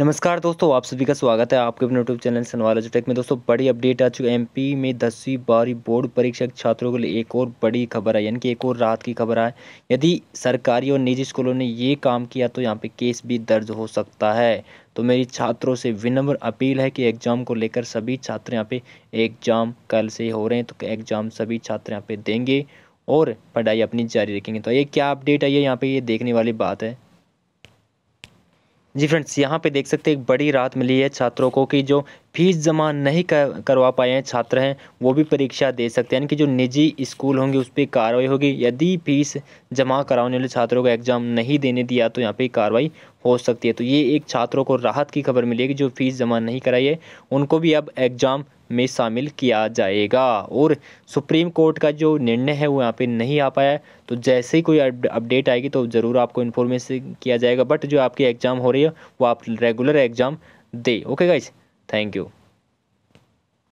नमस्कार दोस्तों आप सभी का स्वागत है आपके अपने यूट्यूब चैनल सनवाला टेक में दोस्तों बड़ी अपडेट आ चुकी है एमपी में दसवीं बारहवीं बोर्ड परीक्षा छात्रों के लिए एक और बड़ी खबर है यानी कि एक और राहत की खबर है यदि सरकारी और निजी स्कूलों ने ये काम किया तो यहाँ पे केस भी दर्ज हो सकता है तो मेरी छात्रों से विनम्र अपील है कि एग्ज़ाम को लेकर सभी छात्र यहाँ पे एग्ज़ाम कल से हो रहे हैं तो एग्ज़ाम सभी छात्र यहाँ पे देंगे और पढ़ाई अपनी जारी रखेंगे तो ये क्या अपडेट आई है यहाँ पे ये देखने वाली बात है जी फ्रेंड्स यहाँ पे देख सकते हैं एक बड़ी राहत मिली है छात्रों को कि जो फीस जमा नहीं करवा पाए हैं छात्र हैं वो भी परीक्षा दे सकते हैं यानी कि जो निजी स्कूल होंगे उस पर कार्रवाई होगी यदि फीस जमा कराने वाले छात्रों को एग्ज़ाम नहीं देने दिया तो यहाँ पे कार्रवाई हो सकती है तो ये एक छात्रों को राहत की खबर मिलेगी जो फीस जमा नहीं कराई है उनको भी अब एग्ज़ाम में शामिल किया जाएगा और सुप्रीम कोर्ट का जो निर्णय है वो यहाँ पे नहीं आ पाया तो जैसे ही कोई अपडेट आएगी तो ज़रूर आपको इन्फॉर्मेशन किया जाएगा बट जो आपकी एग्ज़ाम हो रही है वो आप रेगुलर एग्ज़ाम दे ओके गाइज़ Thank you.